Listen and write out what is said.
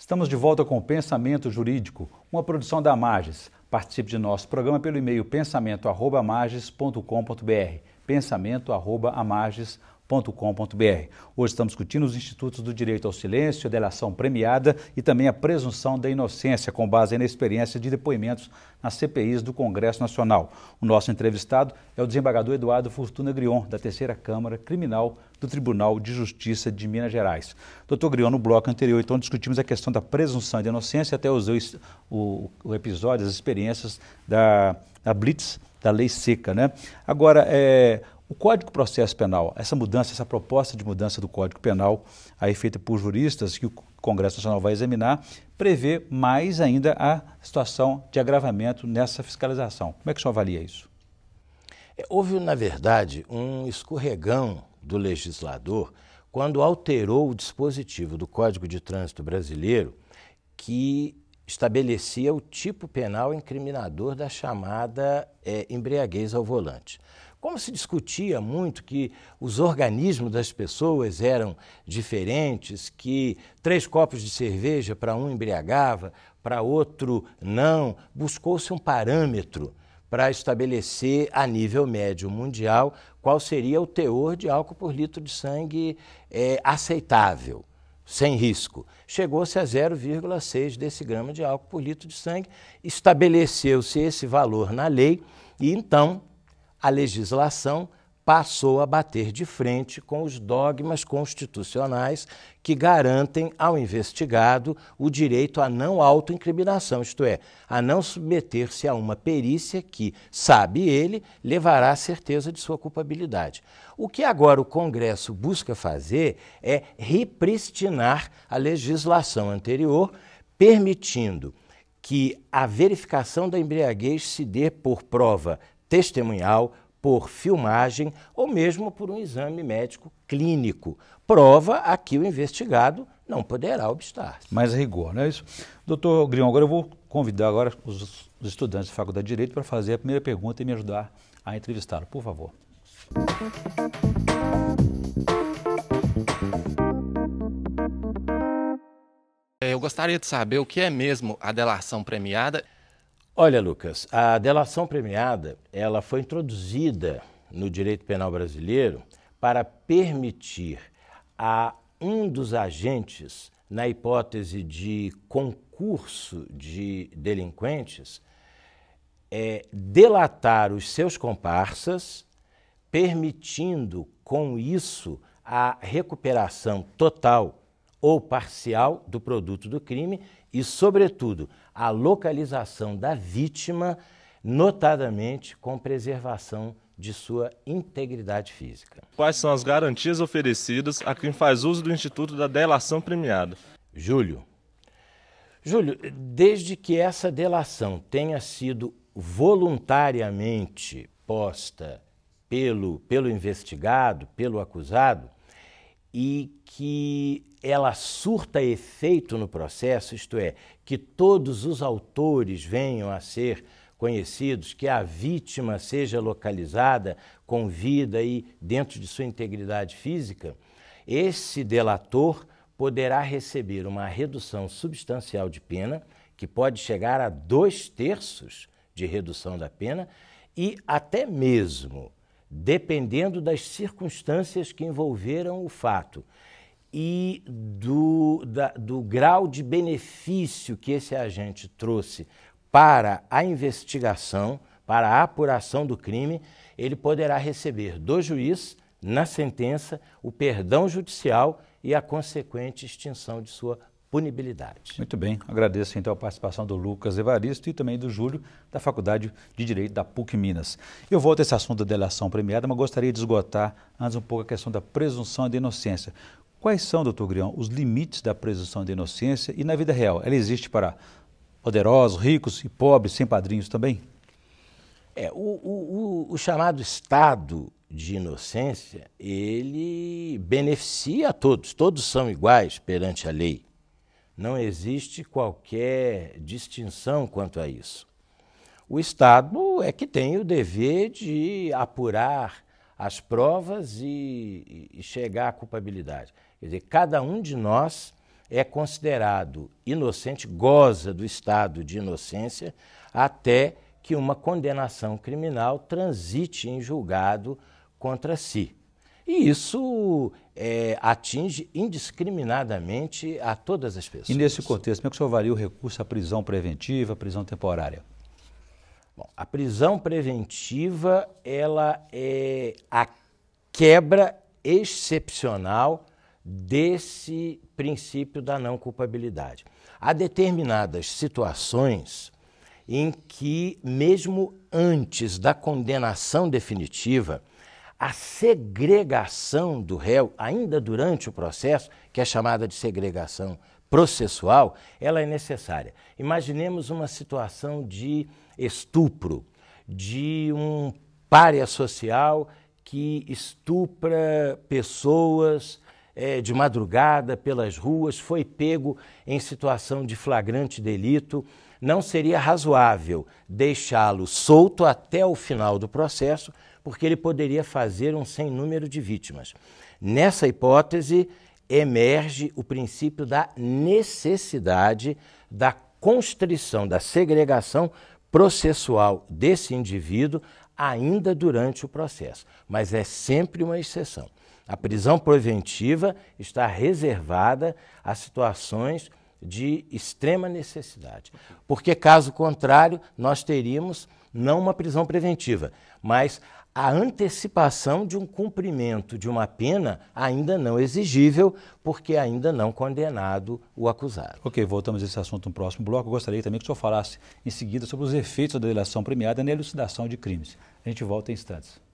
Estamos de volta com o Pensamento Jurídico, uma produção da Magis. Participe de nosso programa pelo e-mail pensamento.amages.com.br. Pensamento.amages.com.br www.direitoausilêncio.com.br. Hoje estamos discutindo os institutos do direito ao silêncio, delação premiada e também a presunção da inocência, com base na experiência de depoimentos nas CPIs do Congresso Nacional. O nosso entrevistado é o desembargador Eduardo Fortuna Grion, da Terceira Câmara Criminal do Tribunal de Justiça de Minas Gerais. Doutor Grion, no bloco anterior, então, discutimos a questão da presunção de inocência, até usei o, o episódio, as experiências da, da Blitz, da lei seca, né? Agora, é, o Código Processo Penal, essa mudança, essa proposta de mudança do Código Penal, aí feita por juristas, que o Congresso Nacional vai examinar, prevê mais ainda a situação de agravamento nessa fiscalização. Como é que o senhor avalia isso? É, houve, na verdade, um escorregão do legislador quando alterou o dispositivo do Código de Trânsito Brasileiro que estabelecia o tipo penal incriminador da chamada é, embriaguez ao volante. Como se discutia muito que os organismos das pessoas eram diferentes, que três copos de cerveja para um embriagava, para outro não, buscou-se um parâmetro para estabelecer a nível médio mundial qual seria o teor de álcool por litro de sangue é, aceitável, sem risco. Chegou-se a 0,6 grama de álcool por litro de sangue, estabeleceu-se esse valor na lei e então a legislação passou a bater de frente com os dogmas constitucionais que garantem ao investigado o direito à não autoincriminação, isto é, a não submeter-se a uma perícia que, sabe ele, levará à certeza de sua culpabilidade. O que agora o Congresso busca fazer é repristinar a legislação anterior, permitindo que a verificação da embriaguez se dê por prova testemunhal, por filmagem ou mesmo por um exame médico clínico. Prova a que o investigado não poderá obstar. Mais rigor, não é isso? Doutor Grião, agora eu vou convidar agora os, os estudantes da Faculdade de Direito para fazer a primeira pergunta e me ajudar a entrevistá-lo, por favor. É, eu gostaria de saber o que é mesmo a delação premiada Olha, Lucas, a delação premiada, ela foi introduzida no direito penal brasileiro para permitir a um dos agentes, na hipótese de concurso de delinquentes, é, delatar os seus comparsas, permitindo com isso a recuperação total ou parcial do produto do crime e, sobretudo, a localização da vítima, notadamente com preservação de sua integridade física. Quais são as garantias oferecidas a quem faz uso do Instituto da Delação Premiada? Júlio. Júlio, desde que essa delação tenha sido voluntariamente posta pelo, pelo investigado, pelo acusado, e que ela surta efeito no processo, isto é, que todos os autores venham a ser conhecidos, que a vítima seja localizada com vida e dentro de sua integridade física, esse delator poderá receber uma redução substancial de pena, que pode chegar a dois terços de redução da pena, e até mesmo dependendo das circunstâncias que envolveram o fato e do, da, do grau de benefício que esse agente trouxe para a investigação, para a apuração do crime, ele poderá receber do juiz, na sentença, o perdão judicial e a consequente extinção de sua punibilidade. Muito bem, agradeço então a participação do Lucas Evaristo e também do Júlio, da Faculdade de Direito da PUC Minas. Eu volto a esse assunto da delação premiada, mas gostaria de esgotar antes um pouco a questão da presunção de inocência. Quais são, doutor Grião, os limites da presunção de inocência e na vida real? Ela existe para poderosos, ricos e pobres, sem padrinhos também? É, o, o, o, o chamado Estado de inocência, ele beneficia a todos, todos são iguais perante a lei. Não existe qualquer distinção quanto a isso. O Estado é que tem o dever de apurar as provas e, e chegar à culpabilidade. Quer dizer, cada um de nós é considerado inocente, goza do estado de inocência, até que uma condenação criminal transite em julgado contra si. E isso é, atinge indiscriminadamente a todas as pessoas. E nesse contexto, como é que o senhor avalia o recurso à prisão preventiva, à prisão temporária? Bom, a prisão preventiva ela é a quebra excepcional desse princípio da não culpabilidade. Há determinadas situações em que, mesmo antes da condenação definitiva, a segregação do réu, ainda durante o processo, que é chamada de segregação processual, ela é necessária. Imaginemos uma situação de estupro, de um párea social que estupra pessoas é, de madrugada pelas ruas, foi pego em situação de flagrante delito. Não seria razoável deixá-lo solto até o final do processo, porque ele poderia fazer um sem número de vítimas. Nessa hipótese, emerge o princípio da necessidade da constrição, da segregação processual desse indivíduo ainda durante o processo, mas é sempre uma exceção. A prisão preventiva está reservada a situações de extrema necessidade, porque caso contrário, nós teríamos não uma prisão preventiva, mas a antecipação de um cumprimento de uma pena ainda não exigível, porque ainda não condenado o acusado. Ok, voltamos a esse assunto no próximo bloco. Eu gostaria também que o senhor falasse em seguida sobre os efeitos da delação premiada na elucidação de crimes. A gente volta em instantes.